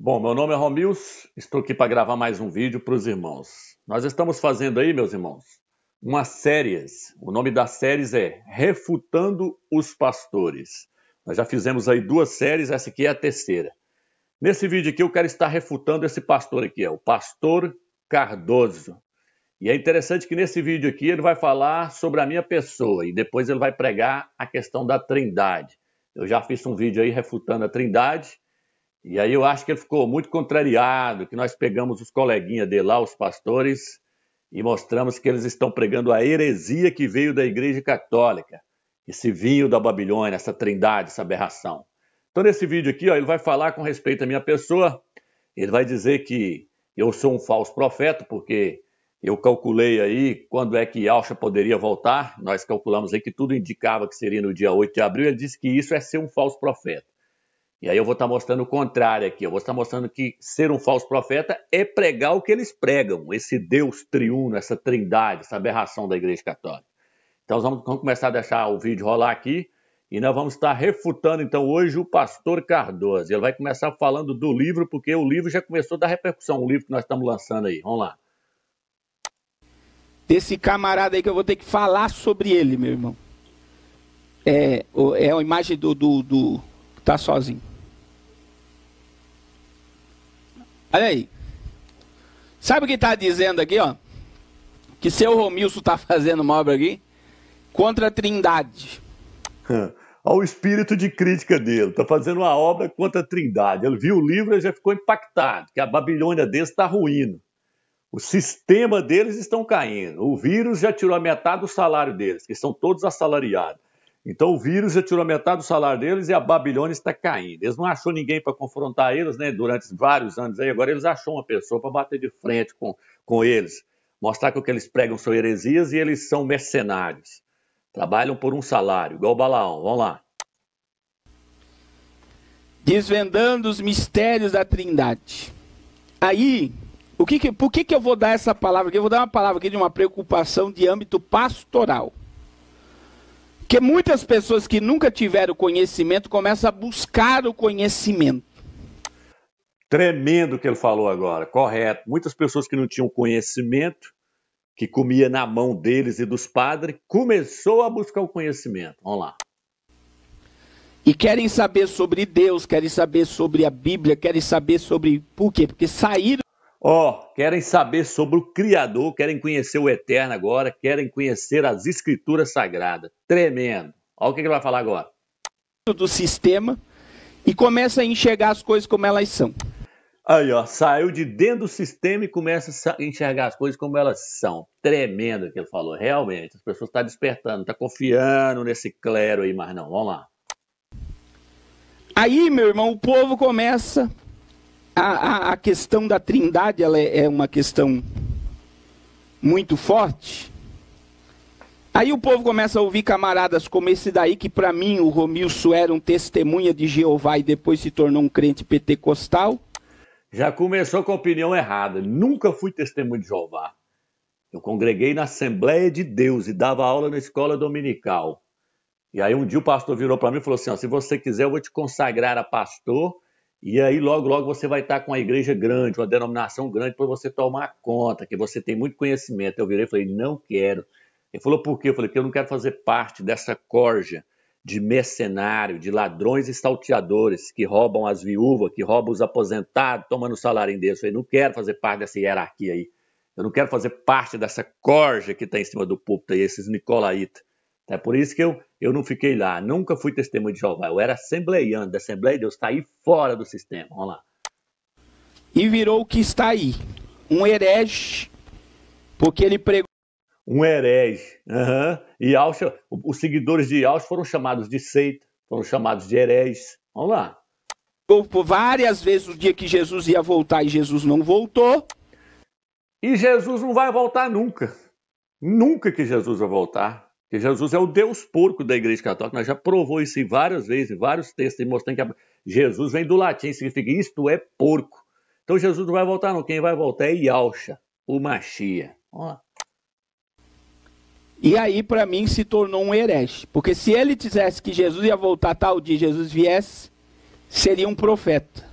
Bom, meu nome é Romils, estou aqui para gravar mais um vídeo para os irmãos. Nós estamos fazendo aí, meus irmãos, uma série. O nome das séries é Refutando os Pastores. Nós já fizemos aí duas séries, essa aqui é a terceira. Nesse vídeo aqui eu quero estar refutando esse pastor aqui, é o pastor Cardoso. E é interessante que nesse vídeo aqui ele vai falar sobre a minha pessoa e depois ele vai pregar a questão da Trindade. Eu já fiz um vídeo aí refutando a Trindade e aí eu acho que ele ficou muito contrariado, que nós pegamos os coleguinhas de lá, os pastores, e mostramos que eles estão pregando a heresia que veio da Igreja Católica, esse vinho da Babilônia, essa trindade, essa aberração. Então, nesse vídeo aqui, ó, ele vai falar com respeito à minha pessoa, ele vai dizer que eu sou um falso profeta, porque eu calculei aí quando é que Alcha poderia voltar, nós calculamos aí que tudo indicava que seria no dia 8 de abril, ele disse que isso é ser um falso profeta. E aí eu vou estar tá mostrando o contrário aqui. Eu vou estar tá mostrando que ser um falso profeta é pregar o que eles pregam, esse Deus triuno, essa trindade, essa aberração da Igreja Católica. Então vamos, vamos começar a deixar o vídeo rolar aqui e nós vamos estar tá refutando então hoje o pastor Cardoso. Ele vai começar falando do livro, porque o livro já começou a dar repercussão, o livro que nós estamos lançando aí. Vamos lá. Desse camarada aí que eu vou ter que falar sobre ele, meu irmão. É, é a imagem do, do, do tá sozinho. Olha aí. Sabe o que está dizendo aqui, ó? Que seu Romilson está fazendo uma obra aqui contra a Trindade. Ao espírito de crítica dele, está fazendo uma obra contra a Trindade. Ele viu o livro e já ficou impactado, que a Babilônia deles está ruindo. O sistema deles estão caindo. O vírus já tirou a metade do salário deles, que são todos assalariados. Então o vírus já tirou metade do salário deles e a Babilônia está caindo. Eles não achou ninguém para confrontar eles, né? Durante vários anos aí, agora eles acharam uma pessoa para bater de frente com, com eles, mostrar que o que eles pregam são heresias e eles são mercenários. Trabalham por um salário, igual o Balaão. Vamos lá. Desvendando os mistérios da Trindade. Aí, o que, que por que, que eu vou dar essa palavra aqui? Eu vou dar uma palavra aqui de uma preocupação de âmbito pastoral. Que muitas pessoas que nunca tiveram conhecimento começam a buscar o conhecimento. Tremendo o que ele falou agora, correto. Muitas pessoas que não tinham conhecimento, que comia na mão deles e dos padres, começou a buscar o conhecimento. Vamos lá. E querem saber sobre Deus, querem saber sobre a Bíblia, querem saber sobre por quê? Porque saíram Ó, oh, querem saber sobre o Criador, querem conhecer o Eterno agora, querem conhecer as Escrituras Sagradas. Tremendo. Olha o que ele vai falar agora. Do sistema e começa a enxergar as coisas como elas são. Aí, ó, saiu de dentro do sistema e começa a enxergar as coisas como elas são. Tremendo o que ele falou, realmente. As pessoas estão tá despertando, estão tá confiando nesse clero aí, mas não, vamos lá. Aí, meu irmão, o povo começa a, a, a questão da trindade ela é, é uma questão muito forte. Aí o povo começa a ouvir camaradas como esse daí, que para mim o Romilso era um testemunha de Jeová e depois se tornou um crente pentecostal. Já começou com a opinião errada. Nunca fui testemunha de Jeová. Eu congreguei na Assembleia de Deus e dava aula na escola dominical. E aí um dia o pastor virou para mim e falou assim: ó, se você quiser, eu vou te consagrar a pastor e aí, logo, logo você vai estar com uma igreja grande, uma denominação grande, para você tomar conta, que você tem muito conhecimento. Eu virei e falei, não quero. Ele falou, por quê? Eu falei, que eu não quero fazer parte dessa corja de mercenário, de ladrões e salteadores que roubam as viúvas, que roubam os aposentados, tomando o salário deles. Eu falei, não quero fazer parte dessa hierarquia aí. Eu não quero fazer parte dessa corja que está em cima do púlpito aí, esses nicolaítas. Então, é por isso que eu eu não fiquei lá, nunca fui testemunho de Jeová. Eu era assembleiano da Assembleia de Deus, tá aí fora do sistema. Vamos lá. E virou o que está aí, um herege, porque ele pregou. Um herege. Uhum. E Alcha, os seguidores de Alcha foram chamados de seita, foram chamados de hereges. Vamos lá. Por várias vezes o dia que Jesus ia voltar e Jesus não voltou. E Jesus não vai voltar nunca. Nunca que Jesus vai voltar. Que Jesus é o Deus porco da Igreja Católica. Nós já provou isso várias vezes, em vários textos, mostrando que Jesus vem do latim, significa isto é porco. Então Jesus não vai voltar, não. Quem vai voltar é Yalcha, o Machia. Vamos lá. E aí, para mim, se tornou um herege. Porque se ele dissesse que Jesus ia voltar tal dia Jesus viesse, seria um profeta.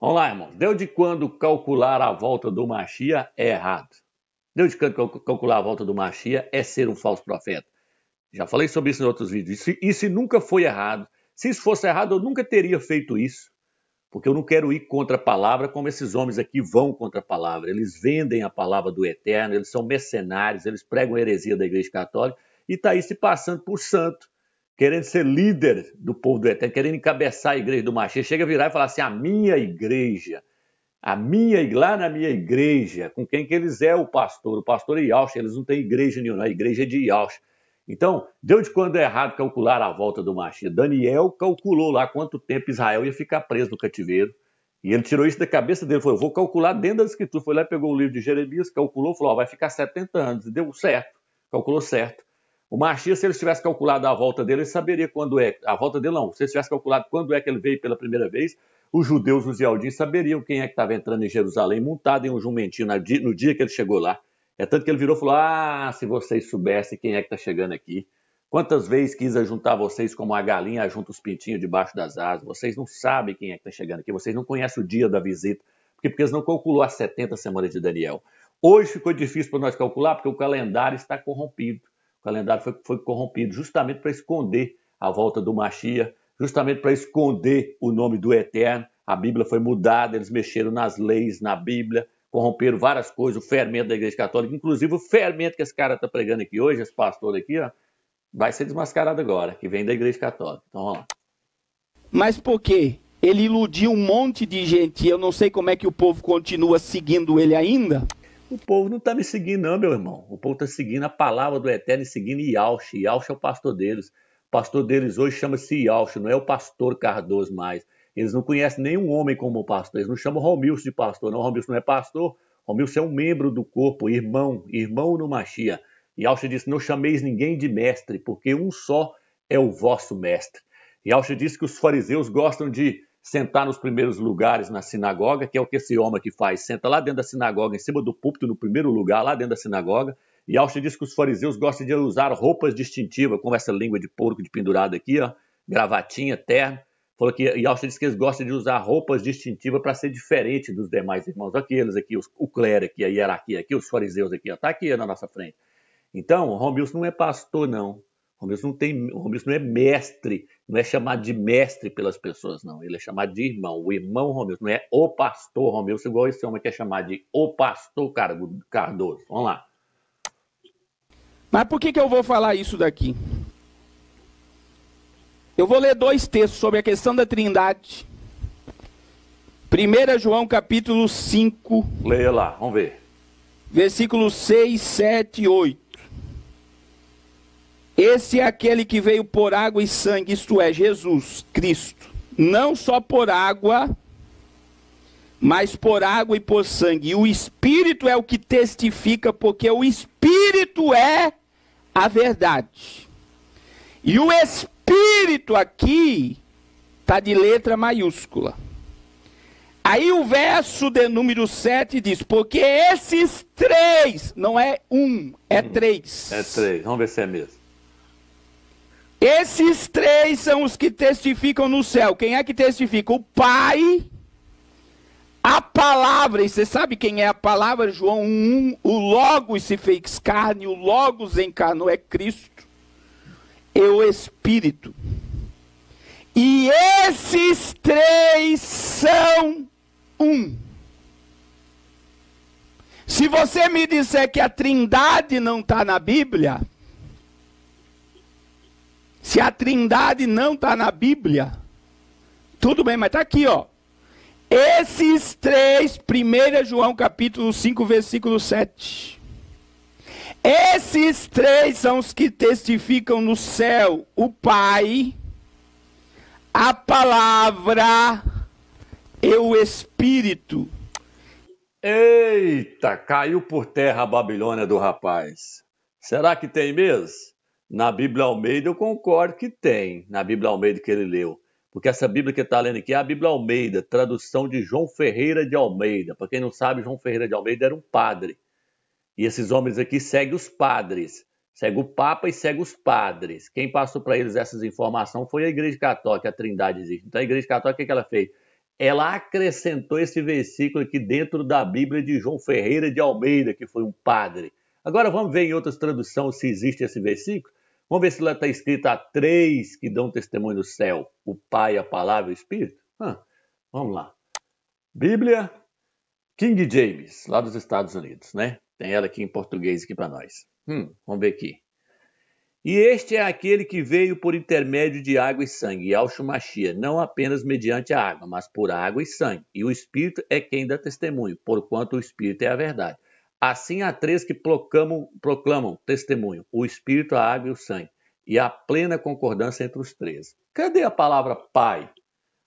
Vamos lá, irmão. Deu de quando calcular a volta do Machia é errado. Deus de Canto calcular a volta do Machia é ser um falso profeta. Já falei sobre isso em outros vídeos. Isso, isso nunca foi errado. Se isso fosse errado, eu nunca teria feito isso. Porque eu não quero ir contra a palavra como esses homens aqui vão contra a palavra. Eles vendem a palavra do eterno, eles são mercenários, eles pregam a heresia da Igreja Católica e está aí se passando por santo, querendo ser líder do povo do eterno, querendo encabeçar a igreja do Machia. Chega a virar e falar assim: a minha igreja a minha, lá na minha igreja, com quem que eles é o pastor. O pastor é Yalcha, eles não têm igreja nenhuma, a igreja é de Yalcha. Então, deu de quando é errado calcular a volta do Machia. Daniel calculou lá quanto tempo Israel ia ficar preso no cativeiro. E ele tirou isso da cabeça dele, falou, vou calcular dentro da escritura. Foi lá, pegou o livro de Jeremias, calculou, falou, vai ficar 70 anos. E deu certo, calculou certo. O Machia, se ele tivesse calculado a volta dele, ele saberia quando é. A volta dele não. Se ele tivesse calculado quando é que ele veio pela primeira vez, os judeus, os Yaldim, saberiam quem é que estava entrando em Jerusalém montado em um jumentinho no dia que ele chegou lá. É tanto que ele virou e falou: Ah, se vocês soubessem quem é que está chegando aqui. Quantas vezes quis ajuntar vocês como a galinha junta os pintinhos debaixo das asas. Vocês não sabem quem é que está chegando aqui, vocês não conhecem o dia da visita, porque, porque eles não calculou as 70 semanas de Daniel. Hoje ficou difícil para nós calcular, porque o calendário está corrompido. O calendário foi, foi corrompido justamente para esconder a volta do Machia, justamente para esconder o nome do Eterno. A Bíblia foi mudada, eles mexeram nas leis, na Bíblia, corromperam várias coisas, o fermento da Igreja Católica, inclusive o fermento que esse cara está pregando aqui hoje, esse pastor aqui, ó, vai ser desmascarado agora, que vem da Igreja Católica. Então vamos lá. Mas por quê? Ele iludiu um monte de gente e eu não sei como é que o povo continua seguindo ele ainda. O povo não está me seguindo, não, meu irmão. O povo está seguindo a palavra do Eterno e seguindo Yalch. Yalch é o pastor deles. O pastor deles hoje chama-se Yalcho, não é o pastor Cardoso mais. Eles não conhecem nenhum homem como pastor, eles não chamam Romilson de pastor, não. Romilson não é pastor, Romilson é um membro do corpo, irmão, irmão no Machia. Yalcho disse: Não chameis ninguém de mestre, porque um só é o vosso mestre. Yalcho disse que os fariseus gostam de sentar nos primeiros lugares na sinagoga, que é o que esse homem que faz, senta lá dentro da sinagoga, em cima do púlpito, no primeiro lugar, lá dentro da sinagoga. E Austin disse que os fariseus gostam de usar roupas distintivas, como essa língua de porco de pendurado aqui, ó, gravatinha, terno. Falou que, e Austin disse que eles gostam de usar roupas distintivas para ser diferente dos demais irmãos. Aqueles aqui, os, o clero aqui, a hierarquia aqui, os fariseus aqui, está aqui na nossa frente. Então, Romilson não é pastor, não. Romilson não, tem, Romilson não é mestre, não é chamado de mestre pelas pessoas, não. Ele é chamado de irmão. O irmão Romilson não é o pastor Romilson, igual esse homem que é chamado de o pastor Cardoso. Vamos lá. Mas por que, que eu vou falar isso daqui? Eu vou ler dois textos sobre a questão da trindade. 1 João capítulo 5. Leia lá, vamos ver. Versículos 6, 7 e 8. Esse é aquele que veio por água e sangue, isto é, Jesus Cristo. Não só por água, mas por água e por sangue. E o Espírito é o que testifica, porque o Espírito é a verdade. E o Espírito aqui está de letra maiúscula. Aí o verso de número 7 diz: Porque esses três, não é um, é hum. três. É três, vamos ver se é mesmo. Esses três são os que testificam no céu. Quem é que testifica? O Pai, a palavra, e você sabe quem é a palavra? João 1, o Logos se fez carne, o Logos encarnou, é Cristo, e o Espírito. E esses três são um. Se você me disser que a Trindade não está na Bíblia, se a Trindade não está na Bíblia, tudo bem, mas está aqui, ó. Esses três, 1 João capítulo 5, versículo 7. Esses três são os que testificam no céu o Pai, a palavra e o Espírito. Eita, caiu por terra a Babilônia do rapaz. Será que tem mesmo? Na Bíblia Almeida eu concordo que tem, na Bíblia Almeida que ele leu porque essa Bíblia que está lendo aqui é a Bíblia Almeida, tradução de João Ferreira de Almeida. Para quem não sabe, João Ferreira de Almeida era um padre. E esses homens aqui seguem os padres, segue o Papa e segue os padres. Quem passou para eles essas informações foi a Igreja Católica, a Trindade existe. Então a Igreja Católica, o que ela fez? Ela acrescentou esse versículo aqui dentro da Bíblia de João Ferreira de Almeida, que foi um padre. Agora vamos ver em outras traduções se existe esse versículo. Vamos ver se lá está escrito há três que dão testemunho do céu: o Pai, a Palavra e o Espírito? Ah, vamos lá. Bíblia, King James, lá dos Estados Unidos, né? Tem ela aqui em português aqui para nós. Hum, vamos ver aqui. E este é aquele que veio por intermédio de água e sangue, e ao não apenas mediante a água, mas por água e sangue. E o Espírito é quem dá testemunho, porquanto o Espírito é a verdade. Assim há três que proclamam, proclamam testemunho: o Espírito, a água e o sangue. E há plena concordância entre os três. Cadê a palavra Pai?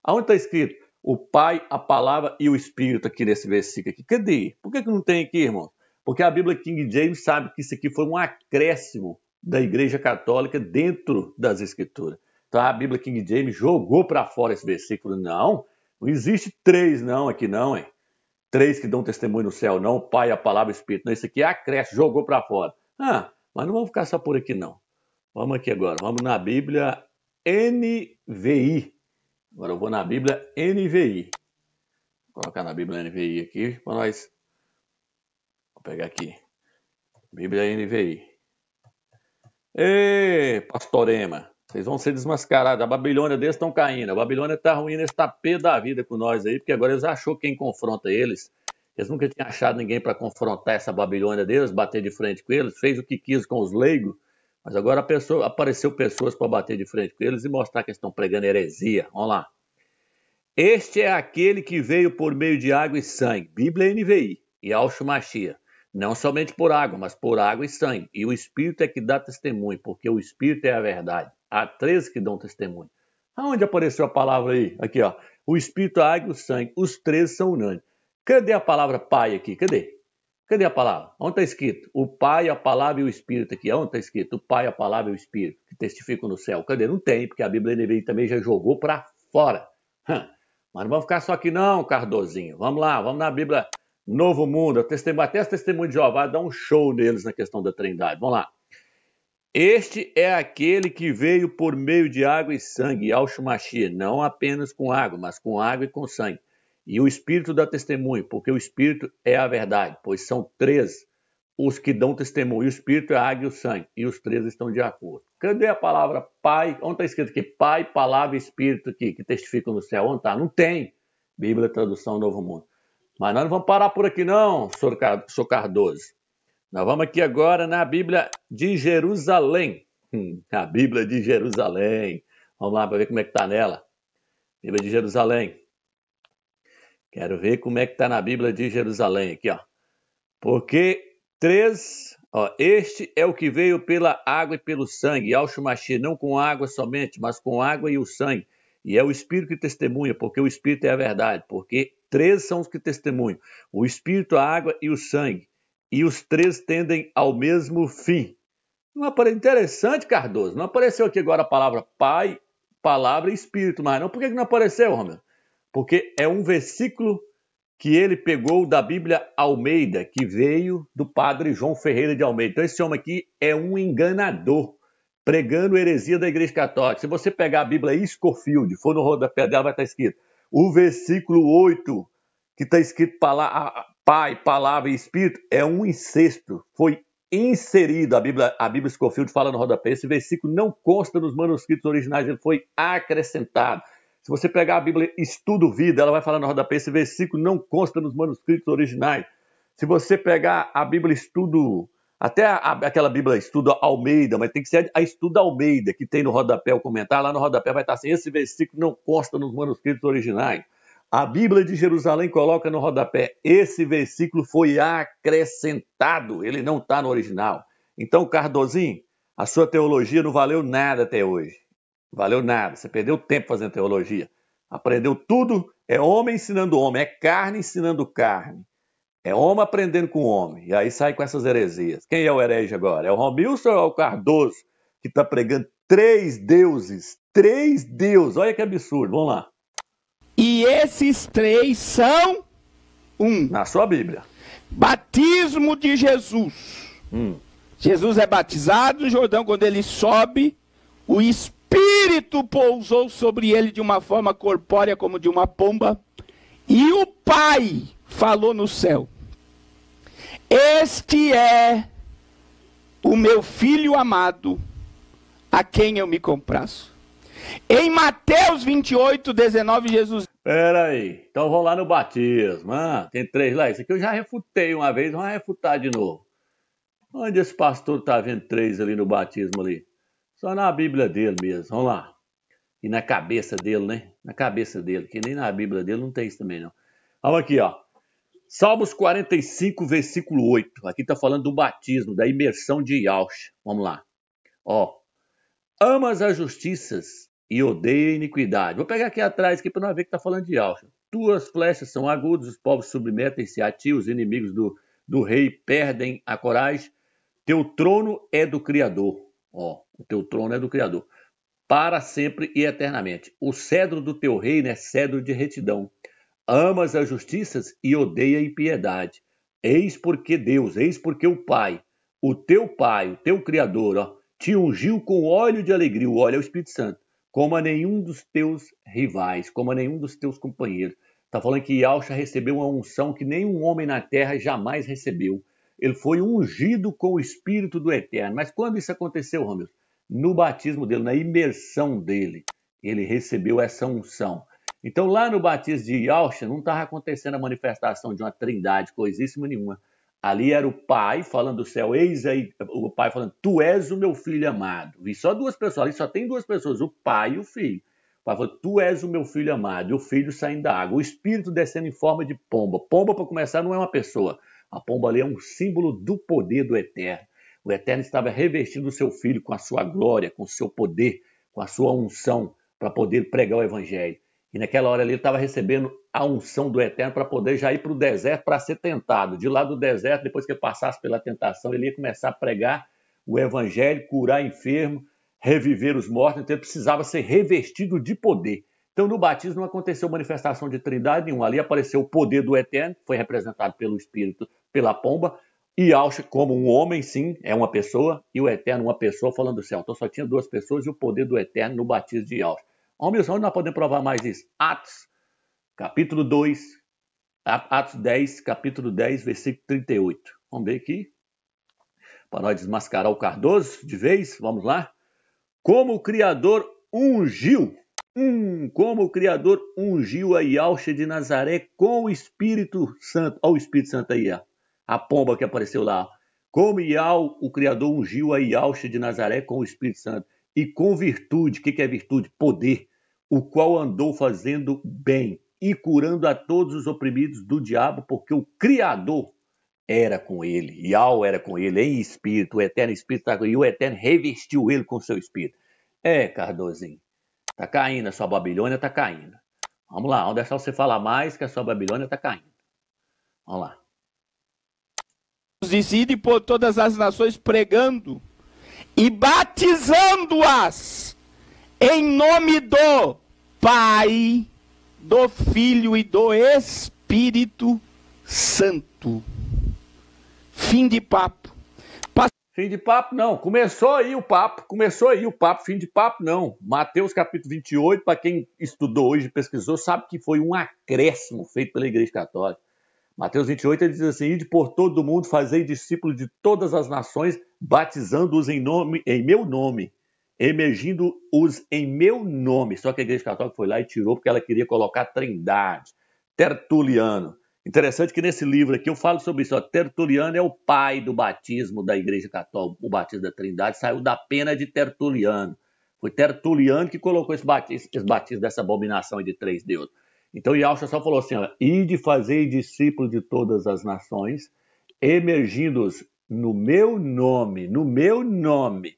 Aonde está escrito o Pai, a palavra e o Espírito aqui nesse versículo aqui? Cadê? Por que, que não tem aqui, irmão? Porque a Bíblia King James sabe que isso aqui foi um acréscimo da Igreja Católica dentro das Escrituras. Então a Bíblia King James jogou para fora esse versículo. Não, não existe três não aqui não, hein? Três que dão testemunho no céu, não. Pai, a palavra, Espírito. Não, esse aqui é a creche, jogou para fora. Ah, mas não vamos ficar só por aqui, não. Vamos aqui agora, vamos na Bíblia NVI. Agora eu vou na Bíblia NVI. Vou colocar na Bíblia NVI aqui para nós. Vou pegar aqui. Bíblia NVI. Ê, pastorema. Vocês vão ser desmascarados. A Babilônia deles estão caindo. A Babilônia está ruim esse tapete da vida com nós aí, porque agora eles achou quem confronta eles. Eles nunca tinham achado ninguém para confrontar essa Babilônia deles, bater de frente com eles, fez o que quis com os leigos, mas agora pessoa, apareceu pessoas para bater de frente com eles e mostrar que estão pregando heresia. Vamos lá. Este é aquele que veio por meio de água e sangue, Bíblia NVI e Alchumachia. Não somente por água, mas por água e sangue. E o Espírito é que dá testemunho, porque o Espírito é a verdade. Há 13 que dão testemunho. Aonde apareceu a palavra aí? Aqui, ó. O Espírito, a água e o sangue. Os três são unânimes. Cadê a palavra Pai aqui? Cadê? Cadê a palavra? Onde está escrito? O Pai, a palavra e o Espírito aqui. Onde está escrito? O Pai, a palavra e o Espírito, que testificam no céu. Cadê? Não tem, porque a Bíblia NVI também já jogou para fora. Mas não vamos ficar só aqui não, Cardozinho. Vamos lá, vamos na Bíblia Novo Mundo. Até as testemunhas de Jeová dá um show neles na questão da trindade. Vamos lá. Este é aquele que veio por meio de água e sangue, ao não apenas com água, mas com água e com sangue. E o Espírito dá testemunho, porque o Espírito é a verdade, pois são três os que dão testemunho. E o Espírito é a água e o sangue, e os três estão de acordo. Cadê a palavra Pai? Onde está escrito que Pai, Palavra e Espírito aqui, que testificam no céu? Onde está? Não tem. Bíblia, tradução Novo Mundo. Mas nós não vamos parar por aqui não, Sr. Cardoso. Nós vamos aqui agora na Bíblia de Jerusalém. Hum, a Bíblia de Jerusalém. Vamos lá para ver como é que está nela. Bíblia de Jerusalém. Quero ver como é que está na Bíblia de Jerusalém aqui, ó. Porque três, ó, este é o que veio pela água e pelo sangue, ao não com água somente, mas com água e o sangue. E é o Espírito que testemunha, porque o Espírito é a verdade, porque três são os que testemunham: o Espírito, a água e o sangue e os três tendem ao mesmo fim. Não apareceu interessante, Cardoso. Não apareceu aqui agora a palavra Pai, palavra e Espírito, mas não. Por que não apareceu, Romero? Porque é um versículo que ele pegou da Bíblia Almeida, que veio do padre João Ferreira de Almeida. Então esse homem aqui é um enganador, pregando heresia da Igreja Católica. Se você pegar a Bíblia Scofield, for no rodapé dela, vai estar escrito. O versículo 8, que está escrito para lá, Pai, Palavra e Espírito é um incesto. Foi inserido, a Bíblia, a Bíblia Scofield fala no rodapé, esse versículo não consta nos manuscritos originais, ele foi acrescentado. Se você pegar a Bíblia Estudo Vida, ela vai falar no rodapé, esse versículo não consta nos manuscritos originais. Se você pegar a Bíblia Estudo, até a, aquela Bíblia Estudo Almeida, mas tem que ser a Estudo Almeida, que tem no rodapé o comentário, lá no rodapé vai estar assim, esse versículo não consta nos manuscritos originais. A Bíblia de Jerusalém coloca no rodapé: esse versículo foi acrescentado, ele não está no original. Então, Cardozinho, a sua teologia não valeu nada até hoje. Valeu nada, você perdeu tempo fazendo teologia. Aprendeu tudo, é homem ensinando homem, é carne ensinando carne. É homem aprendendo com homem, e aí sai com essas heresias. Quem é o herege agora? É o Romilson ou é o Cardoso, que está pregando três deuses? Três deuses, olha que absurdo, vamos lá. E esses três são um. Na sua Bíblia. Batismo de Jesus. Hum. Jesus é batizado no Jordão, quando ele sobe, o Espírito pousou sobre ele de uma forma corpórea, como de uma pomba, e o Pai falou no céu: Este é o meu filho amado, a quem eu me compraço. Em Mateus 28, 19, Jesus. Pera aí, então vamos lá no batismo. Ah, tem três lá. Isso aqui eu já refutei uma vez, vamos refutar de novo. Onde esse pastor está vendo três ali no batismo ali? Só na Bíblia dele mesmo, vamos lá. E na cabeça dele, né? Na cabeça dele, que nem na Bíblia dele não tem isso também, não. Vamos aqui, ó. Salmos 45, versículo 8. Aqui está falando do batismo, da imersão de Yaush. Vamos lá. Ó. Amas as justiças e odeia a iniquidade. Vou pegar aqui atrás aqui para não ver que está falando de Alxa. Tuas flechas são agudas, os povos submetem-se a ti, os inimigos do, do rei perdem a coragem. Teu trono é do Criador. Ó, o teu trono é do Criador. Para sempre e eternamente. O cedro do teu reino é cedro de retidão. Amas as justiças e odeia a impiedade. Eis porque Deus, eis porque o Pai, o teu Pai, o teu Criador, ó, te ungiu com óleo de alegria. O óleo é o Espírito Santo como a nenhum dos teus rivais, como a nenhum dos teus companheiros. Está falando que Yalcha recebeu uma unção que nenhum homem na terra jamais recebeu. Ele foi ungido com o Espírito do Eterno. Mas quando isso aconteceu, Romeu? No batismo dele, na imersão dele, ele recebeu essa unção. Então, lá no batismo de Yalcha, não estava acontecendo a manifestação de uma trindade, coisíssima nenhuma. Ali era o pai falando do céu, eis aí, o pai falando, tu és o meu filho amado. E só duas pessoas, ali só tem duas pessoas, o pai e o filho. O pai falou, tu és o meu filho amado, e o filho saindo da água, o espírito descendo em forma de pomba. Pomba, para começar, não é uma pessoa. A pomba ali é um símbolo do poder do eterno. O eterno estava revestindo o seu filho com a sua glória, com o seu poder, com a sua unção, para poder pregar o evangelho. E naquela hora ali ele estava recebendo a unção do Eterno para poder já ir para o deserto para ser tentado. De lá do deserto, depois que ele passasse pela tentação, ele ia começar a pregar o evangelho, curar enfermo, reviver os mortos, então ele precisava ser revestido de poder. Então, no batismo não aconteceu manifestação de trindade nenhuma. Ali apareceu o poder do Eterno, que foi representado pelo Espírito, pela pomba, e Auschwitz como um homem, sim, é uma pessoa, e o Eterno uma pessoa, falando do céu. Então só tinha duas pessoas e o poder do Eterno no batismo de Homens, onde nós podemos provar mais isso. Atos capítulo 2, Atos 10, capítulo 10, versículo 38. Vamos ver aqui, para nós desmascarar o Cardoso de vez, vamos lá. Como o Criador ungiu, hum, como o Criador ungiu a Yalcha de Nazaré com o Espírito Santo, olha o Espírito Santo aí, ó, a pomba que apareceu lá, como Yal, o Criador ungiu a Yalcha de Nazaré com o Espírito Santo e com virtude, o que é virtude? Poder, o qual andou fazendo bem e curando a todos os oprimidos do diabo, porque o Criador era com ele, e ao era com ele, em espírito, o eterno espírito está com ele, e o eterno revestiu ele com seu espírito. É, Cardozinho, tá caindo, a sua Babilônia tá caindo. Vamos lá, vamos deixar é você falar mais que a sua Babilônia tá caindo. Vamos lá. Disse, e por todas as nações pregando e batizando-as em nome do Pai do Filho e do Espírito Santo. Fim de papo. Fim de papo não, começou aí o papo, começou aí o papo, fim de papo não. Mateus capítulo 28, para quem estudou hoje, pesquisou, sabe que foi um acréscimo feito pela Igreja Católica. Mateus 28 ele diz assim: Ide por todo o mundo, fazei discípulos de todas as nações, batizando-os em, nome, em meu nome, emergindo-os em meu nome. Só que a Igreja Católica foi lá e tirou porque ela queria colocar Trindade, Tertuliano. Interessante que nesse livro aqui eu falo sobre isso. Ó, Tertuliano é o pai do batismo da Igreja Católica, o batismo da Trindade, saiu da pena de Tertuliano. Foi Tertuliano que colocou esse batismo, esse batismo dessa abominação de três deuses. Então Yalcha só falou assim: ó, de fazer discípulos de todas as nações, emergindo-os no meu nome, no meu nome,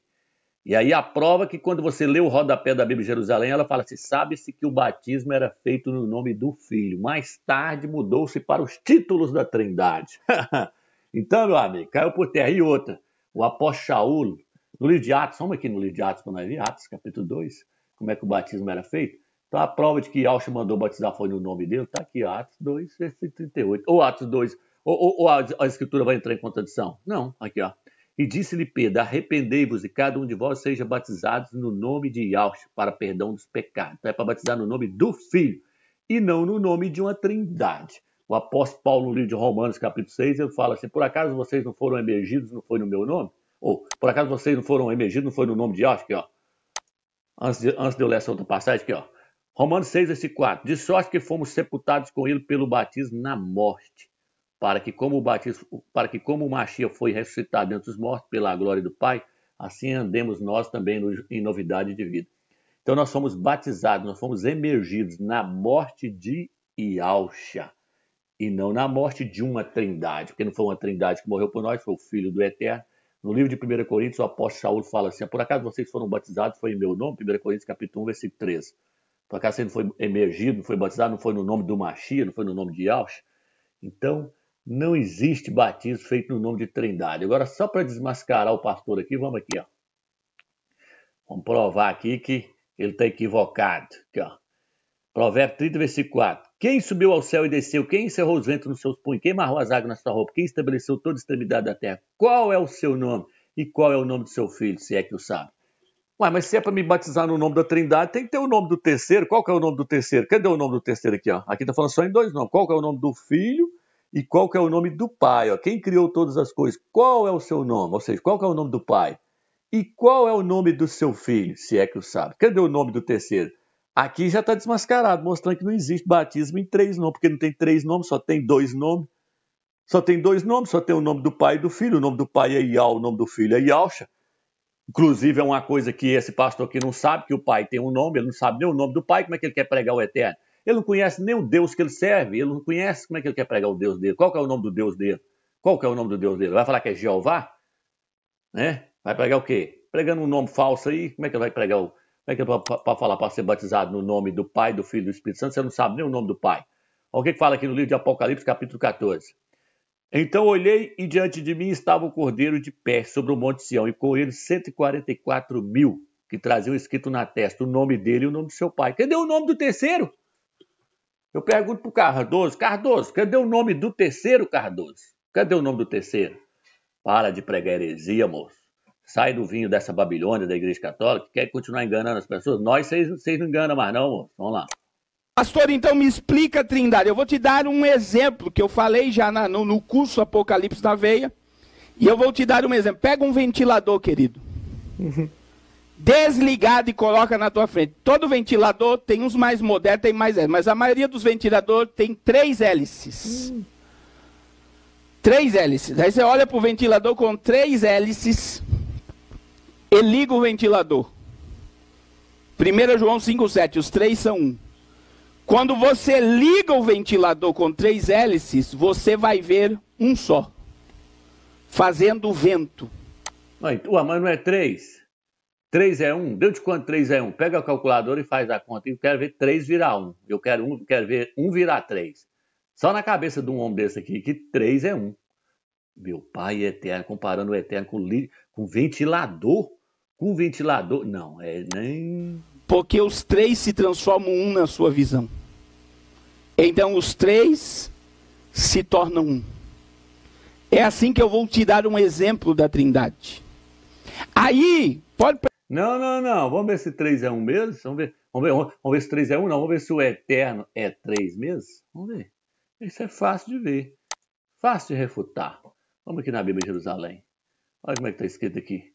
e aí a prova que quando você lê o rodapé da Bíblia de Jerusalém, ela fala assim: sabe-se que o batismo era feito no nome do Filho. Mais tarde mudou-se para os títulos da Trindade. então, meu amigo, caiu por terra. E outra, o apóstolo Shaul, no livro de Atos, vamos aqui no livro de Atos para nós ver, Atos capítulo 2, como é que o batismo era feito. Então a prova de que Alcha mandou batizar foi no nome dele, está aqui, Atos 2, versículo 38. Ou Atos 2, ou, ou, ou a, a escritura vai entrar em contradição? Não, aqui ó. E disse-lhe Pedro: Arrependei-vos e cada um de vós seja batizado no nome de Yahshua para perdão dos pecados. Então é para batizar no nome do Filho e não no nome de uma trindade. O apóstolo Paulo, no livro de Romanos, capítulo 6, ele fala assim: Por acaso vocês não foram emergidos, não foi no meu nome? Ou por acaso vocês não foram emergidos, não foi no nome de Yahshua? Aqui, ó. Antes de, antes de eu ler essa outra passagem aqui, ó. Romanos 6, versículo 4. De sorte que fomos sepultados com ele pelo batismo na morte para que como o batismo, para que como o Machia foi ressuscitado dentre os mortos pela glória do Pai, assim andemos nós também em novidade de vida. Então nós fomos batizados, nós fomos emergidos na morte de Ialcha e não na morte de uma trindade, porque não foi uma trindade que morreu por nós, foi o Filho do Eterno. No livro de 1 Coríntios, o apóstolo Saulo fala assim: Por acaso vocês foram batizados? Foi em meu nome? 1 Coríntios, capítulo 1, versículo 13. Por acaso você não foi emergido, não foi batizado, não foi no nome do Machia, não foi no nome de Alcha? Então, não existe batismo feito no nome de Trindade. Agora, só para desmascarar o pastor aqui, vamos aqui, ó. Vamos provar aqui que ele está equivocado. Aqui, ó. Provérbio 30, versículo 4. Quem subiu ao céu e desceu? Quem encerrou os ventos nos seus punhos? Quem marrou as águas na sua roupa? Quem estabeleceu toda a extremidade da terra? Qual é o seu nome? E qual é o nome do seu filho, se é que o sabe? Ué, mas se é para me batizar no nome da Trindade, tem que ter o nome do terceiro. Qual que é o nome do terceiro? Cadê o nome do terceiro aqui? Ó? Aqui está falando só em dois nomes. Qual que é o nome do filho e qual que é o nome do Pai. Ó. Quem criou todas as coisas? Qual é o seu nome? Ou seja, qual que é o nome do Pai? E qual é o nome do seu filho, se é que o sabe? Cadê o nome do terceiro? Aqui já está desmascarado, mostrando que não existe batismo em três nomes, porque não tem três nomes, só tem dois nomes. Só tem dois nomes, só tem o nome do pai e do filho. O nome do pai é Iau, o nome do filho é Ialcha. Inclusive, é uma coisa que esse pastor aqui não sabe, que o pai tem um nome, ele não sabe nem o nome do pai, como é que ele quer pregar o eterno? Ele não conhece nem o Deus que ele serve, ele não conhece como é que ele quer pregar o Deus dele, qual que é o nome do Deus dele, qual que é o nome do Deus dele. Vai falar que é Jeová? Né? Vai pregar o quê? Pregando um nome falso aí, como é que ele vai pregar o. Como é que ele para falar para ser batizado no nome do Pai, do Filho e do Espírito Santo? Você não sabe nem o nome do Pai. Olha o que fala aqui no livro de Apocalipse, capítulo 14. Então olhei e diante de mim estava o cordeiro de pé sobre o monte Sião e com ele 144 mil que traziam escrito na testa o nome dele e o nome do seu pai. Cadê o nome do terceiro? Eu pergunto para o Cardoso, Cardoso, cadê o nome do terceiro Cardoso? Cadê o nome do terceiro? Para de pregar heresia, moço. Sai do vinho dessa Babilônia da Igreja Católica, quer continuar enganando as pessoas? Nós, vocês, vocês não enganam mais não, moço. Vamos lá. Pastor, então me explica, Trindade. Eu vou te dar um exemplo que eu falei já na, no, no curso Apocalipse na Veia. E eu vou te dar um exemplo. Pega um ventilador, querido. Uhum desligada e coloca na tua frente. Todo ventilador tem uns mais modernos, tem mais hélices, mas a maioria dos ventiladores tem três hélices. Hum. Três hélices. Aí você olha para o ventilador com três hélices e liga o ventilador. 1 João 5,7, os três são um. Quando você liga o ventilador com três hélices, você vai ver um só, fazendo vento. Ué, mas não é três? 3 é 1, deu de quanto 3 é 1? Pega o calculador e faz a conta. Eu quero ver 3 virar 1. Eu quero, 1, quero ver 1 virar 3. Só na cabeça de um homem desse aqui, que 3 é 1. Meu pai eterno, comparando o eterno com, com ventilador. Com ventilador. Não, é nem. Porque os três se transformam um na sua visão. Então os três se tornam um. É assim que eu vou te dar um exemplo da Trindade. Aí, pode não, não, não. Vamos ver se 3 é 1 mesmo. Vamos ver, vamos ver, vamos, ver se 3 é 1, não. Vamos ver se o eterno é 3 mesmo. Vamos ver. Isso é fácil de ver. Fácil de refutar. Vamos aqui na Bíblia de Jerusalém. Olha como é que está escrito aqui.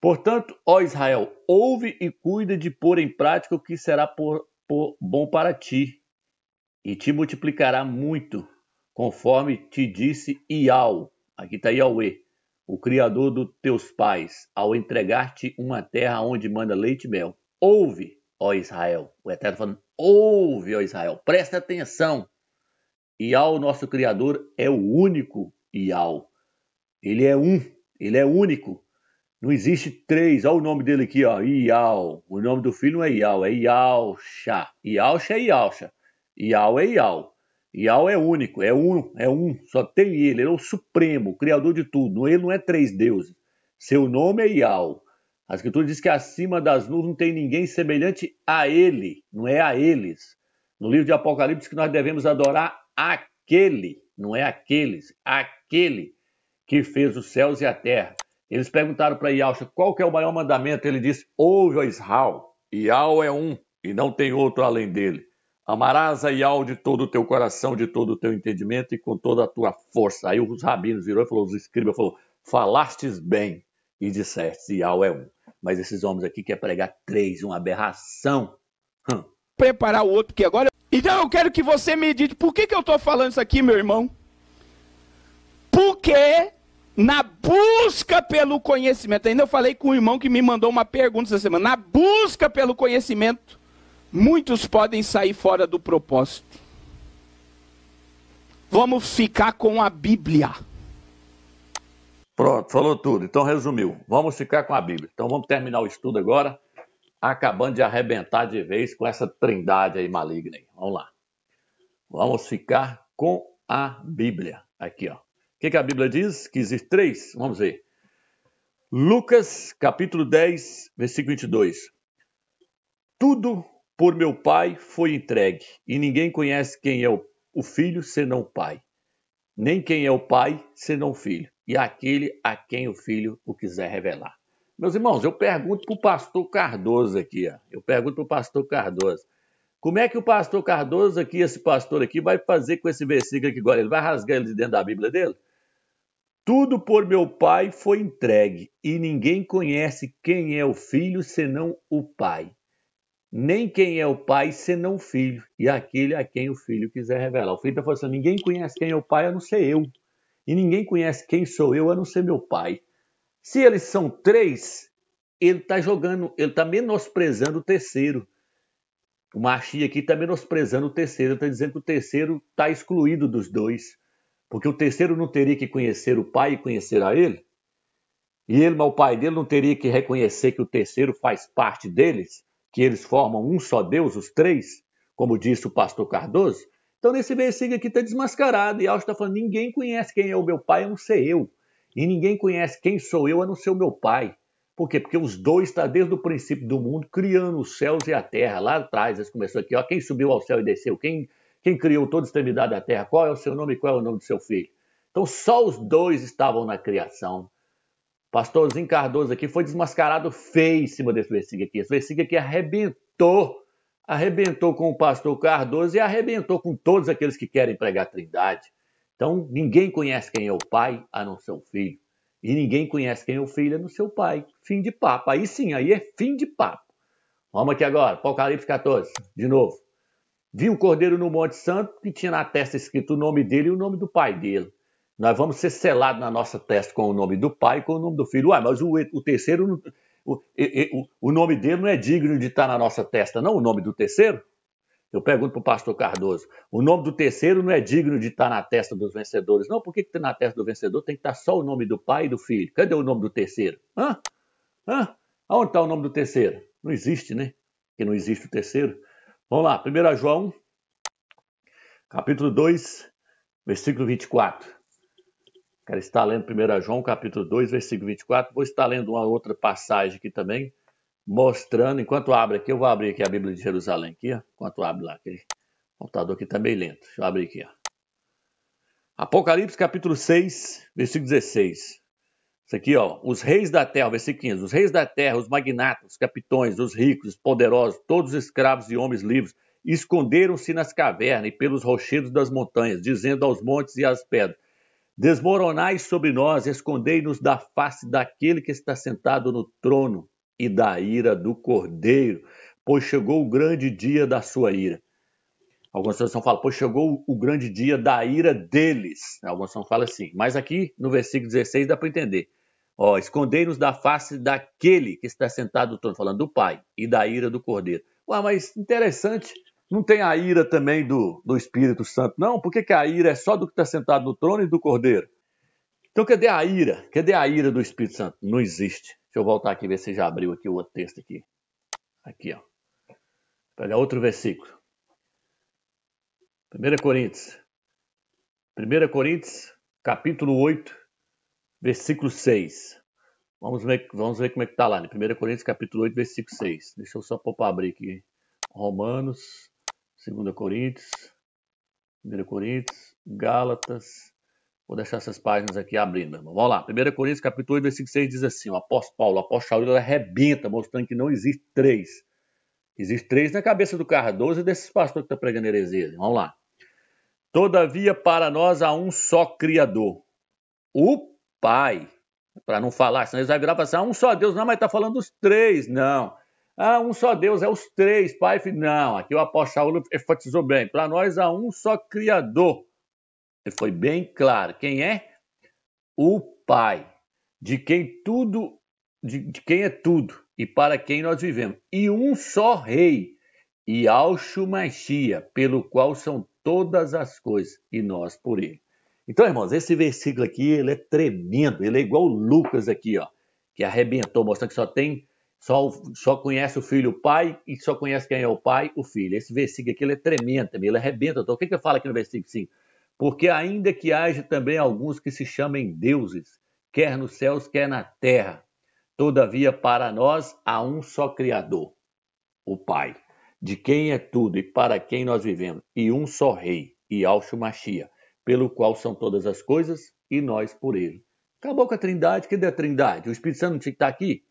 Portanto, ó Israel, ouve e cuida de pôr em prática o que será por, por bom para ti, e te multiplicará muito, conforme te disse Iau. Aqui está Iauê o Criador dos teus pais, ao entregar-te uma terra onde manda leite e mel. Ouve, ó Israel. O Eterno falando, ouve, ó Israel, presta atenção. Iau, nosso Criador, é o único Iau. Ele é um, ele é único. Não existe três. Olha o nome dele aqui, ó. Iau. O nome do filho não é Iau, é iau Ialcha é Ialcha. Iau é Iau. Yao é único, é um, é um, só tem ele, ele é o supremo, o criador de tudo. Ele não é três deuses. Seu nome é Yao. A escritura diz que acima das nuvens não tem ninguém semelhante a ele, não é a eles. No livro de Apocalipse que nós devemos adorar aquele, não é aqueles, aquele que fez os céus e a terra. Eles perguntaram para Ial, qual que é o maior mandamento. Ele disse: Ouve, a Israel, Ial é um e não tem outro além dele. Amarás a Yal de todo o teu coração, de todo o teu entendimento e com toda a tua força. Aí os rabinos virou e falou, os escribas falou, falastes bem e disseste, Yal é um. Mas esses homens aqui querem pregar três, uma aberração. Hum. Preparar o outro, porque agora... Então eu quero que você me diga, por que, que eu estou falando isso aqui, meu irmão? Porque na busca pelo conhecimento, ainda eu falei com um irmão que me mandou uma pergunta essa semana, na busca pelo conhecimento muitos podem sair fora do propósito. Vamos ficar com a Bíblia. Pronto, falou tudo. Então resumiu. Vamos ficar com a Bíblia. Então vamos terminar o estudo agora, acabando de arrebentar de vez com essa trindade aí maligna. Vamos lá. Vamos ficar com a Bíblia. Aqui, ó. O que, que a Bíblia diz? Que existe três. Vamos ver. Lucas, capítulo 10, versículo 22. Tudo por meu Pai foi entregue, e ninguém conhece quem é o, Filho senão o Pai, nem quem é o Pai senão o Filho, e aquele a quem o Filho o quiser revelar. Meus irmãos, eu pergunto para o pastor Cardoso aqui, ó. eu pergunto para o pastor Cardoso, como é que o pastor Cardoso aqui, esse pastor aqui, vai fazer com esse versículo aqui agora? Ele vai rasgar ele dentro da Bíblia dele? Tudo por meu Pai foi entregue, e ninguém conhece quem é o Filho senão o Pai nem quem é o pai senão o filho, e aquele a quem o filho quiser revelar. O filho está falando assim, ninguém conhece quem é o pai a não ser eu, e ninguém conhece quem sou eu a não ser meu pai. Se eles são três, ele está jogando, ele está menosprezando o terceiro. O Machi aqui está menosprezando o terceiro, está dizendo que o terceiro está excluído dos dois, porque o terceiro não teria que conhecer o pai e conhecer a ele, e ele, mas o pai dele, não teria que reconhecer que o terceiro faz parte deles que eles formam um só Deus, os três, como disse o pastor Cardoso. Então, nesse versículo aqui está desmascarado, e Alcio está falando: ninguém conhece quem é o meu pai a não ser eu. E ninguém conhece quem sou eu a não ser o meu pai. Por quê? Porque os dois estão tá desde o princípio do mundo criando os céus e a terra. Lá atrás, eles começou aqui, ó, quem subiu ao céu e desceu, quem, quem criou toda a extremidade da terra, qual é o seu nome e qual é o nome do seu filho. Então só os dois estavam na criação. Pastorzinho Cardoso aqui foi desmascarado feio em cima desse versículo aqui. Esse versículo aqui arrebentou, arrebentou com o pastor Cardoso e arrebentou com todos aqueles que querem pregar a trindade. Então, ninguém conhece quem é o pai a não ser o filho. E ninguém conhece quem é o filho a não ser o pai. Fim de papo. Aí sim, aí é fim de papo. Vamos aqui agora, Apocalipse 14, de novo. Vi o um cordeiro no Monte Santo que tinha na testa escrito o nome dele e o nome do pai dele. Nós vamos ser selados na nossa testa com o nome do pai e com o nome do filho. Ué, mas o, o terceiro, o, o, o, nome dele não é digno de estar na nossa testa, não? O nome do terceiro? Eu pergunto para o pastor Cardoso: o nome do terceiro não é digno de estar na testa dos vencedores, não? Por que, que na testa do vencedor tem que estar só o nome do pai e do filho? Cadê o nome do terceiro? Hã? Hã? Onde está o nome do terceiro? Não existe, né? Que não existe o terceiro. Vamos lá, 1 João, capítulo 2, versículo 24. Quero estar lendo 1 João, capítulo 2, versículo 24. Vou estar lendo uma outra passagem aqui também, mostrando, enquanto abre aqui, eu vou abrir aqui a Bíblia de Jerusalém aqui, ó. enquanto abre lá, aquele computador aqui também tá lento. Deixa eu abrir aqui, ó. Apocalipse capítulo 6, versículo 16. Isso aqui, ó, os reis da terra, versículo 15, os reis da terra, os magnatos, os capitões, os ricos, os poderosos, todos os escravos e homens livres, esconderam-se nas cavernas e pelos rochedos das montanhas, dizendo aos montes e às pedras, Desmoronai sobre nós, escondei-nos da face daquele que está sentado no trono e da ira do cordeiro, pois chegou o grande dia da sua ira. Algumas traduções falam, pois chegou o grande dia da ira deles. Algumas traduções falam assim, mas aqui no versículo 16 dá para entender. Ó, escondei-nos da face daquele que está sentado no trono, falando do Pai e da ira do cordeiro. Ué, mas interessante, não tem a ira também do, do Espírito Santo, não? Por que, que a ira é só do que está sentado no trono e do cordeiro? Então, cadê a ira? Cadê a ira do Espírito Santo? Não existe. Deixa eu voltar aqui ver se já abriu aqui o outro texto aqui. Aqui, ó. Pegar outro versículo. 1 Coríntios. 1 Coríntios, capítulo 8, versículo 6. Vamos ver, vamos ver como é que está lá, né? 1 Coríntios, capítulo 8, versículo 6. Deixa eu só pôr para abrir aqui. Romanos 2 Coríntios, 1 Coríntios, Gálatas. Vou deixar essas páginas aqui abrindo, irmão. Vamos lá. 1 Coríntios, capítulo 8, versículo 6 diz assim: o apóstolo Paulo, o apóstolo Shaul, arrebenta, mostrando que não existe três. Existe três na cabeça do Cardoso e desses pastores que estão pregando heresia. Vamos lá. Todavia, para nós há um só Criador, o Pai. Para não falar, senão eles vão virar e assim, um só Deus. Não, mas está falando dos três. Não. Ah, um só Deus, é os três, Pai, Filho. Não, aqui o apóstolo enfatizou bem. Para nós há um só Criador. foi bem claro. Quem é? O Pai, de quem tudo, de, de quem é tudo e para quem nós vivemos. E um só Rei, e Alchumachia, pelo qual são todas as coisas, e nós por ele. Então, irmãos, esse versículo aqui, ele é tremendo, ele é igual o Lucas aqui, ó, que arrebentou, mostrando que só tem só, só conhece o filho o pai e só conhece quem é o pai o filho. Esse versículo aqui ele é tremendo ele arrebenta. Então, o que, que eu falo aqui no versículo 5? Porque ainda que haja também alguns que se chamem deuses, quer nos céus, quer na terra, todavia para nós há um só Criador, o Pai, de quem é tudo e para quem nós vivemos, e um só Rei, e Alcho Machia, pelo qual são todas as coisas e nós por ele. Acabou com a trindade, que é a trindade? O Espírito Santo não tinha que estar aqui?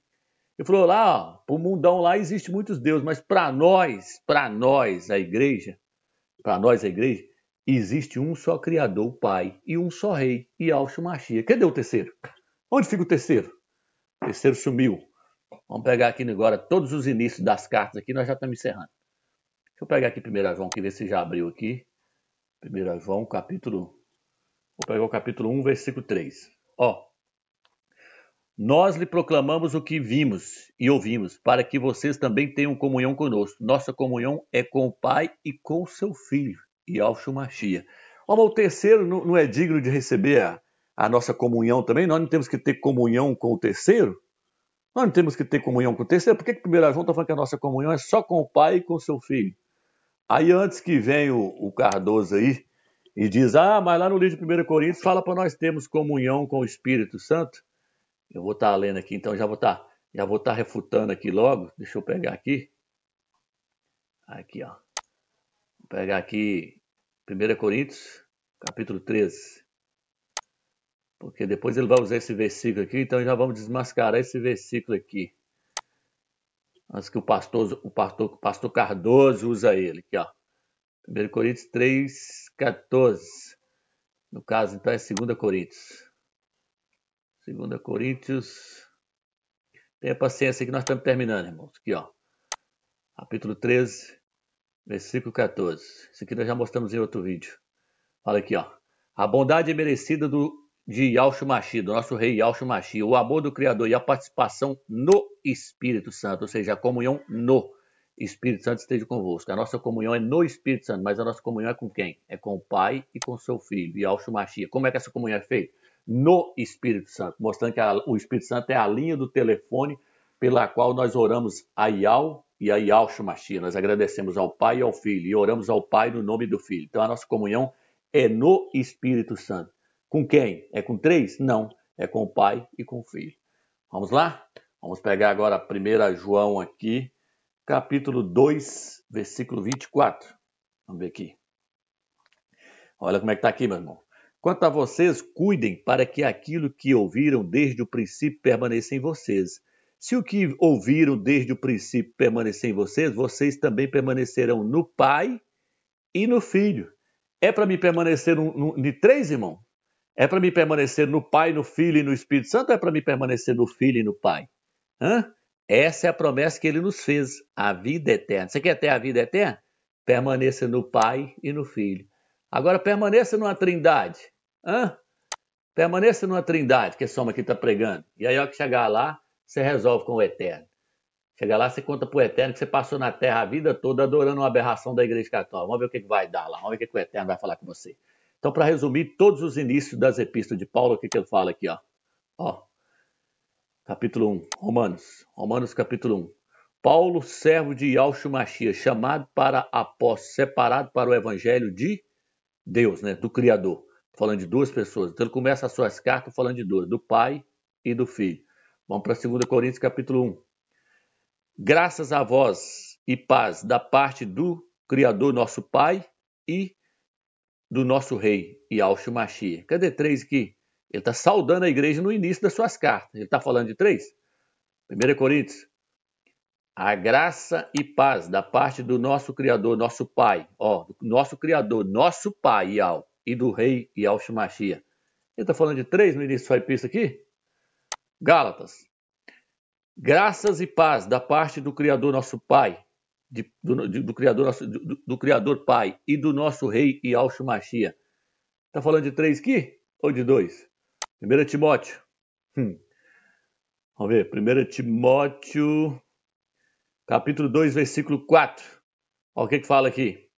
Ele falou lá, para o mundão lá existe muitos deuses, mas para nós, para nós, a igreja, para nós, a igreja, existe um só Criador, o Pai, e um só Rei, e Alcho Machia. Cadê o terceiro? Onde fica o terceiro? O terceiro sumiu. Vamos pegar aqui agora todos os inícios das cartas aqui, nós já estamos encerrando. Deixa eu pegar aqui 1 João, que ver se já abriu aqui. 1 João, capítulo. Vou pegar o capítulo 1, versículo 3. Ó, nós lhe proclamamos o que vimos e ouvimos, para que vocês também tenham comunhão conosco. Nossa comunhão é com o Pai e com o seu Filho, e ao Machia. O terceiro não, é digno de receber a, a nossa comunhão também? Nós não temos que ter comunhão com o terceiro? Nós não temos que ter comunhão com o terceiro? Por que, que 1 João está falando que a nossa comunhão é só com o Pai e com o seu Filho? Aí antes que venha o, o Cardoso aí e diz, ah, mas lá no livro de 1 Coríntios fala para nós termos comunhão com o Espírito Santo. Eu vou estar tá lendo aqui, então já vou estar tá, já vou estar tá refutando aqui logo. Deixa eu pegar aqui. Aqui, ó. Vou pegar aqui 1 Coríntios, capítulo 13. Porque depois ele vai usar esse versículo aqui, então já vamos desmascarar esse versículo aqui. Antes que o pastor, o pastor, o pastor Cardoso usa ele, aqui, ó. 1 Coríntios 3, 14. No caso, então, é 2 Coríntios. 2 Coríntios. Tenha paciência que nós estamos terminando, irmãos. Aqui, ó. Capítulo 13, versículo 14. Isso aqui nós já mostramos em outro vídeo. Fala aqui, ó. A bondade merecida do, de Yalcho Machi, do nosso rei Yalcho Machi. o amor do Criador e a participação no Espírito Santo, ou seja, a comunhão no Espírito Santo esteja convosco. A nossa comunhão é no Espírito Santo, mas a nossa comunhão é com quem? É com o Pai e com o seu Filho, Yalcho Machi. Como é que essa comunhão é feita? no Espírito Santo, mostrando que a, o Espírito Santo é a linha do telefone pela qual nós oramos a Iau e a Iau Shumashia. Nós agradecemos ao Pai e ao Filho e oramos ao Pai no nome do Filho. Então a nossa comunhão é no Espírito Santo. Com quem? É com três? Não, é com o Pai e com o Filho. Vamos lá? Vamos pegar agora a 1 João aqui, capítulo 2, versículo 24. Vamos ver aqui. Olha como é que está aqui, meu irmão. Quanto a vocês, cuidem para que aquilo que ouviram desde o princípio permaneça em vocês. Se o que ouviram desde o princípio permanecer em vocês, vocês também permanecerão no Pai e no Filho. É para me permanecer no, no, de três, irmão? É para me permanecer no Pai, no Filho e no Espírito Santo ou é para me permanecer no Filho e no Pai? Hã? Essa é a promessa que ele nos fez, a vida eterna. Você quer ter a vida eterna? Permaneça no Pai e no Filho. Agora permaneça numa trindade. Hã? Permaneça numa trindade, que é soma que está pregando. E aí, ó, que chegar lá, você resolve com o Eterno. Chegar lá, você conta para o Eterno que você passou na terra a vida toda adorando uma aberração da Igreja Católica. Vamos ver o que, que vai dar lá, vamos ver o que, o Eterno vai falar com você. Então, para resumir todos os inícios das epístolas de Paulo, o que, que ele fala aqui, ó? ó capítulo 1, Romanos. Romanos, capítulo 1. Paulo, servo de Yahshua chamado para apóstolo, separado para o evangelho de Deus, né, do Criador falando de duas pessoas. Então ele começa as suas cartas falando de duas, do Pai e do Filho. Vamos para 2 Coríntios capítulo 1. Graças a vós e paz da parte do Criador nosso Pai e do nosso Rei e Machia. Cadê três aqui? Ele está saudando a igreja no início das suas cartas. Ele está falando de três. 1 Coríntios. A graça e paz da parte do nosso Criador, nosso Pai. Ó, nosso Criador, nosso Pai, Ial e do rei e Machia. Ele está falando de três ministros início do aqui? Gálatas. Graças e paz da parte do Criador nosso Pai, de, do, de, do, Criador nosso, do, do, Criador Pai e do nosso rei e Machia. Está falando de três aqui ou de dois? 1 Timóteo. Hum. Vamos ver. 1 Timóteo, capítulo 2, versículo 4. Olha o que, que fala aqui.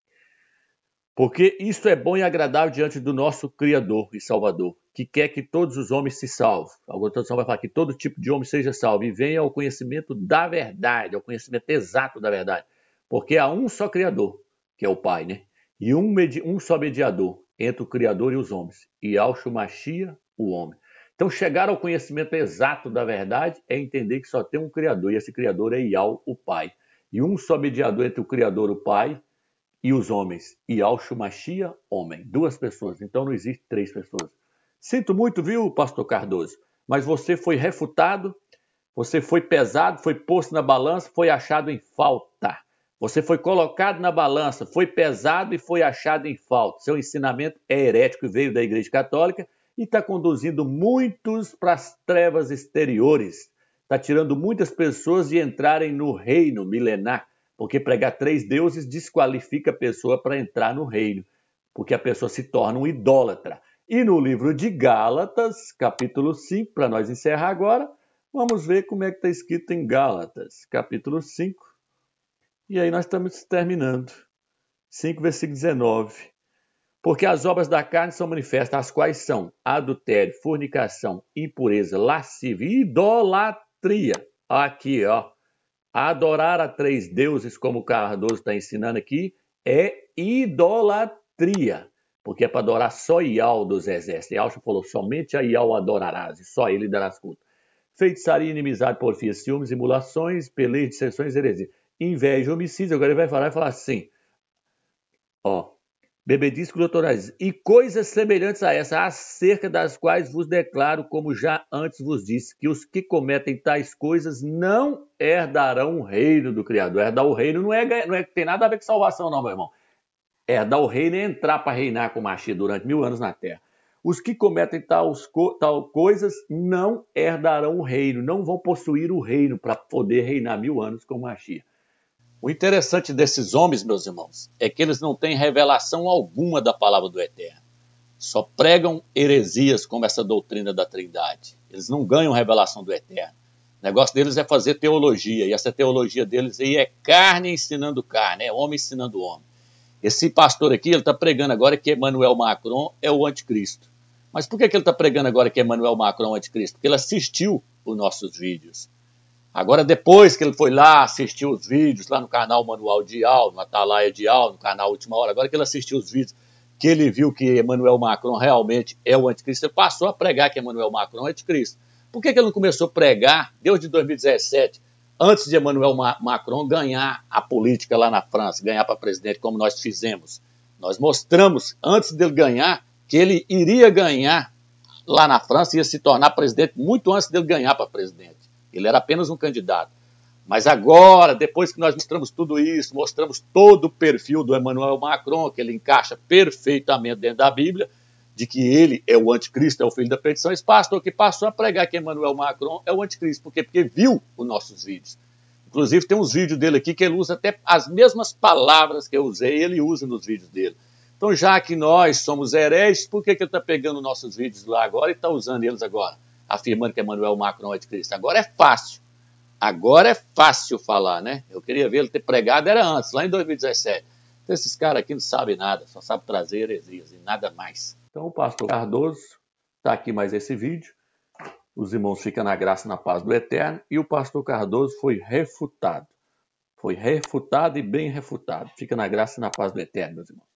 Porque isto é bom e agradável diante do nosso Criador e Salvador, que quer que todos os homens se salvem. Alguma tradução vai falar que todo tipo de homem seja salvo e venha ao conhecimento da verdade, ao conhecimento exato da verdade. Porque há um só Criador, que é o Pai, né? E um, um só mediador entre o Criador e os homens, e ao Machia, o homem. Então, chegar ao conhecimento exato da verdade é entender que só tem um Criador, e esse Criador é Yau, o Pai. E um só mediador entre o Criador e o Pai, e os homens. E Machia, homem. Duas pessoas. Então não existe três pessoas. Sinto muito, viu, pastor Cardoso? Mas você foi refutado, você foi pesado, foi posto na balança, foi achado em falta. Você foi colocado na balança, foi pesado e foi achado em falta. Seu ensinamento é herético e veio da Igreja Católica e está conduzindo muitos para as trevas exteriores. Está tirando muitas pessoas de entrarem no reino milenar porque pregar três deuses desqualifica a pessoa para entrar no reino, porque a pessoa se torna um idólatra. E no livro de Gálatas, capítulo 5, para nós encerrar agora, vamos ver como é que está escrito em Gálatas, capítulo 5. E aí nós estamos terminando. 5, versículo 19. Porque as obras da carne são manifestas, as quais são adultério, fornicação, impureza, e idolatria. Aqui, ó. Adorar a três deuses, como o Cardoso está ensinando aqui, é idolatria. Porque é para adorar só Ial dos exércitos. Yalcha falou: somente a Ial adorarás, e só ele darás culto. Feitiçaria, inimizade, porfia, ciúmes, emulações, pelejas, dissensões, heresias. Inveja, homicídio. Agora ele vai falar e falar assim: ó, Bebedisco doutorais, e coisas semelhantes a essa, acerca das quais vos declaro, como já antes vos disse, que os que cometem tais coisas não herdarão o reino do Criador. Herdar o reino não é, não é tem nada a ver com salvação, não, meu irmão. Herdar o reino é entrar para reinar com Machia durante mil anos na terra. Os que cometem co tal coisas não herdarão o reino, não vão possuir o reino para poder reinar mil anos com Machia. O interessante desses homens, meus irmãos, é que eles não têm revelação alguma da palavra do Eterno. Só pregam heresias como essa doutrina da Trindade. Eles não ganham revelação do Eterno. O negócio deles é fazer teologia, e essa teologia deles aí é carne ensinando carne, é homem ensinando homem. Esse pastor aqui, ele está pregando agora que Emmanuel Macron é o anticristo. Mas por que, que ele está pregando agora que Emmanuel Macron é o anticristo? Porque ele assistiu os nossos vídeos. Agora, depois que ele foi lá, assistiu os vídeos, lá no canal Manual de Al, no Atalaia de Al, no canal Última Hora, agora que ele assistiu os vídeos, que ele viu que Emmanuel Macron realmente é o anticristo, ele passou a pregar que Emmanuel Macron é o anticristo. Por que, que ele não começou a pregar desde 2017, antes de Emmanuel Ma Macron ganhar a política lá na França, ganhar para presidente, como nós fizemos? Nós mostramos, antes dele ganhar, que ele iria ganhar lá na França, ia se tornar presidente muito antes dele ganhar para presidente. Ele era apenas um candidato. Mas agora, depois que nós mostramos tudo isso, mostramos todo o perfil do Emmanuel Macron, que ele encaixa perfeitamente dentro da Bíblia, de que ele é o anticristo, é o filho da perdição, esse pastor que passou a pregar que Emmanuel Macron é o anticristo. Por quê? Porque viu os nossos vídeos. Inclusive, tem uns vídeos dele aqui que ele usa até as mesmas palavras que eu usei, ele usa nos vídeos dele. Então, já que nós somos hereges, por que, que ele está pegando nossos vídeos lá agora e está usando eles agora? afirmando que Emmanuel Macron é de Cristo. Agora é fácil. Agora é fácil falar, né? Eu queria vê-lo ter pregado, era antes, lá em 2017. Então, esses caras aqui não sabem nada, só sabem trazer heresias e nada mais. Então, o pastor Cardoso está aqui mais esse vídeo. Os irmãos ficam na graça e na paz do Eterno. E o pastor Cardoso foi refutado. Foi refutado e bem refutado. Fica na graça e na paz do Eterno, meus irmãos.